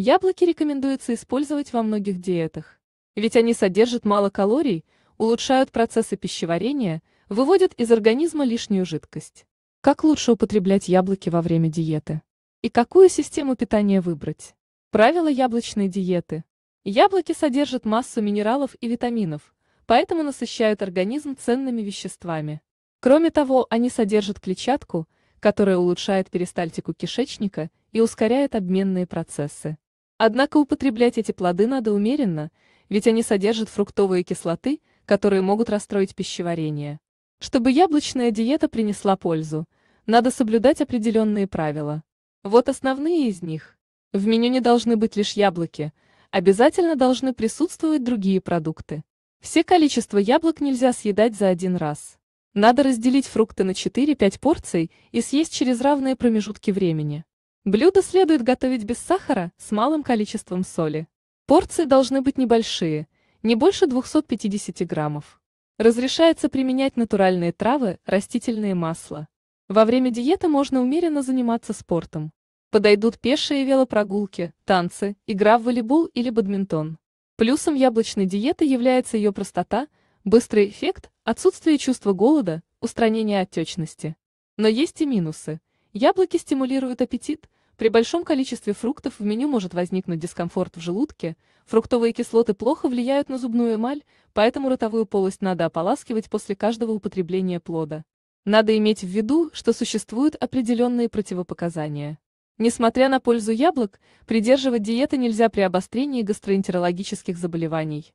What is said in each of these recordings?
Яблоки рекомендуется использовать во многих диетах. Ведь они содержат мало калорий, улучшают процессы пищеварения, выводят из организма лишнюю жидкость. Как лучше употреблять яблоки во время диеты? И какую систему питания выбрать? Правила яблочной диеты. Яблоки содержат массу минералов и витаминов, поэтому насыщают организм ценными веществами. Кроме того, они содержат клетчатку, которая улучшает перистальтику кишечника и ускоряет обменные процессы. Однако употреблять эти плоды надо умеренно, ведь они содержат фруктовые кислоты, которые могут расстроить пищеварение. Чтобы яблочная диета принесла пользу, надо соблюдать определенные правила. Вот основные из них. В меню не должны быть лишь яблоки, обязательно должны присутствовать другие продукты. Все количество яблок нельзя съедать за один раз. Надо разделить фрукты на 4-5 порций и съесть через равные промежутки времени. Блюдо следует готовить без сахара, с малым количеством соли. Порции должны быть небольшие, не больше 250 граммов. Разрешается применять натуральные травы, растительные масла. Во время диеты можно умеренно заниматься спортом. Подойдут пешие велопрогулки, танцы, игра в волейбол или бадминтон. Плюсом яблочной диеты является ее простота, быстрый эффект, отсутствие чувства голода, устранение отечности. Но есть и минусы. Яблоки стимулируют аппетит, при большом количестве фруктов в меню может возникнуть дискомфорт в желудке, фруктовые кислоты плохо влияют на зубную эмаль, поэтому ротовую полость надо ополаскивать после каждого употребления плода. Надо иметь в виду, что существуют определенные противопоказания. Несмотря на пользу яблок, придерживать диеты нельзя при обострении гастроэнтерологических заболеваний.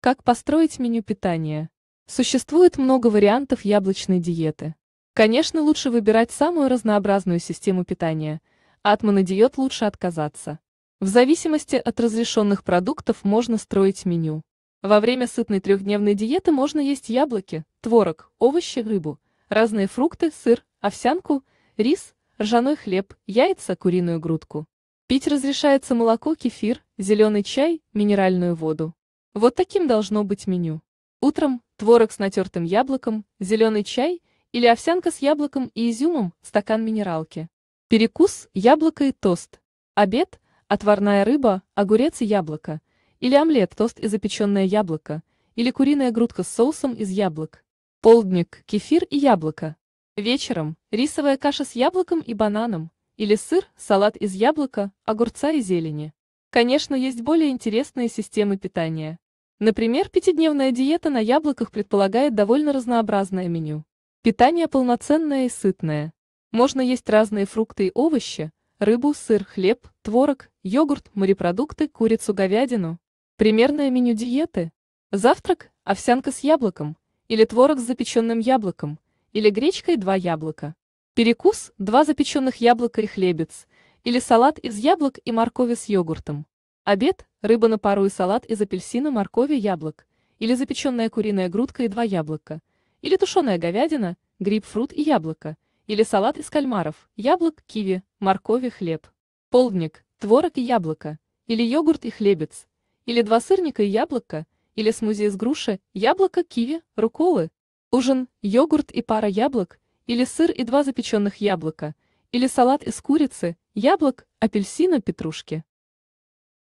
Как построить меню питания? Существует много вариантов яблочной диеты. Конечно, лучше выбирать самую разнообразную систему питания. От монодиет лучше отказаться. В зависимости от разрешенных продуктов можно строить меню. Во время сытной трехдневной диеты можно есть яблоки, творог, овощи, рыбу, разные фрукты, сыр, овсянку, рис, ржаной хлеб, яйца, куриную грудку. Пить разрешается молоко, кефир, зеленый чай, минеральную воду. Вот таким должно быть меню. Утром творог с натертым яблоком, зеленый чай, или овсянка с яблоком и изюмом, стакан минералки. Перекус – яблоко и тост. Обед – отварная рыба, огурец и яблоко. Или омлет, тост и запеченное яблоко. Или куриная грудка с соусом из яблок. Полдник – кефир и яблоко. Вечером – рисовая каша с яблоком и бананом. Или сыр, салат из яблока, огурца и зелени. Конечно, есть более интересные системы питания. Например, пятидневная диета на яблоках предполагает довольно разнообразное меню. Питание полноценное и сытное. Можно есть разные фрукты и овощи, рыбу, сыр, хлеб, творог, йогурт, морепродукты, курицу, говядину. Примерное меню диеты. Завтрак – овсянка с яблоком, или творог с запеченным яблоком, или гречка и два яблока. Перекус – два запеченных яблока и хлебец, или салат из яблок и моркови с йогуртом. Обед – рыба на пару и салат из апельсина, моркови, яблок, или запеченная куриная грудка и два яблока, или тушеная говядина, грейпфрут и яблоко, или салат из кальмаров, яблок, киви, моркови, хлеб. Полдник, творог и яблоко, или йогурт и хлебец, или два сырника и яблоко, или смузи из груши, яблоко, киви, руколы. Ужин, йогурт и пара яблок, или сыр и два запеченных яблока, или салат из курицы, яблок, апельсина, петрушки.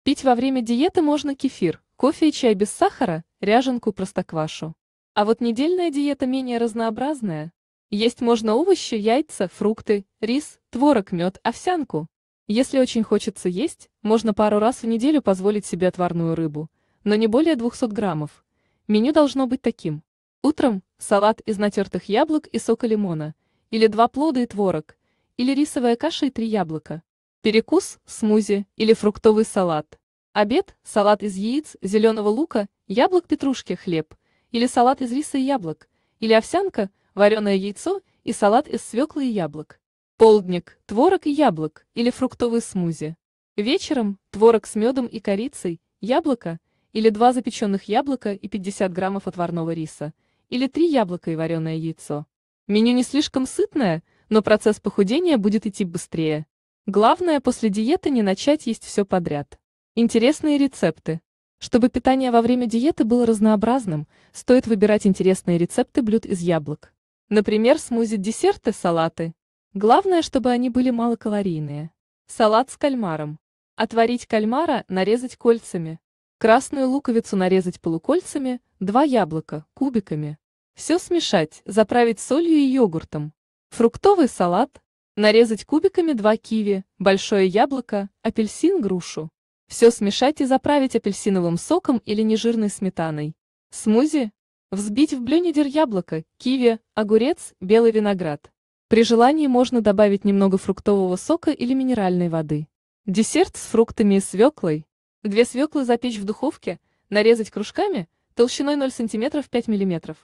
Пить во время диеты можно кефир, кофе и чай без сахара, ряженку, простоквашу. А вот недельная диета менее разнообразная. Есть можно овощи, яйца, фрукты, рис, творог, мед, овсянку. Если очень хочется есть, можно пару раз в неделю позволить себе отварную рыбу, но не более 200 граммов. Меню должно быть таким. Утром – салат из натертых яблок и сока лимона, или два плода и творог, или рисовая каша и три яблока. Перекус – смузи или фруктовый салат. Обед – салат из яиц, зеленого лука, яблок, петрушки, хлеб – или салат из риса и яблок, или овсянка, вареное яйцо и салат из свеклы и яблок. Полдник – творог и яблок, или фруктовый смузи. Вечером – творог с медом и корицей, яблоко, или два запеченных яблока и 50 граммов отварного риса, или три яблока и вареное яйцо. Меню не слишком сытное, но процесс похудения будет идти быстрее. Главное после диеты не начать есть все подряд. Интересные рецепты. Чтобы питание во время диеты было разнообразным, стоит выбирать интересные рецепты блюд из яблок. Например, смузи-десерты, салаты. Главное, чтобы они были малокалорийные. Салат с кальмаром. Отварить кальмара, нарезать кольцами. Красную луковицу нарезать полукольцами, два яблока, кубиками. Все смешать, заправить солью и йогуртом. Фруктовый салат. Нарезать кубиками два киви, большое яблоко, апельсин, грушу. Все смешать и заправить апельсиновым соком или нежирной сметаной. Смузи? Взбить в блюнидер яблоко, киви, огурец, белый виноград. При желании можно добавить немного фруктового сока или минеральной воды. Десерт с фруктами и свеклой. Две свеклы запечь в духовке, нарезать кружками, толщиной 0 см 5 мм.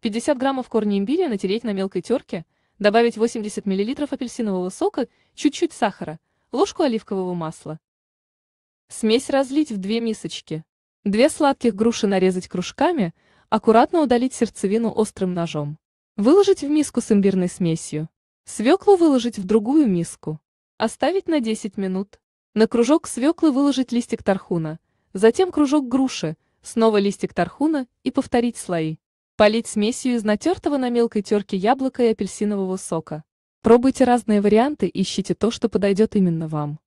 50 граммов корня имбиря натереть на мелкой терке, добавить 80 мл апельсинового сока, чуть-чуть сахара, ложку оливкового масла. Смесь разлить в две мисочки. Две сладких груши нарезать кружками, аккуратно удалить сердцевину острым ножом. Выложить в миску с имбирной смесью. Свеклу выложить в другую миску. Оставить на 10 минут. На кружок свеклы выложить листик тархуна, затем кружок груши, снова листик тархуна и повторить слои. Полить смесью из натертого на мелкой терке яблока и апельсинового сока. Пробуйте разные варианты и ищите то, что подойдет именно вам.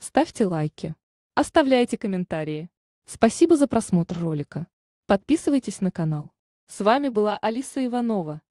Ставьте лайки. Оставляйте комментарии. Спасибо за просмотр ролика. Подписывайтесь на канал. С вами была Алиса Иванова.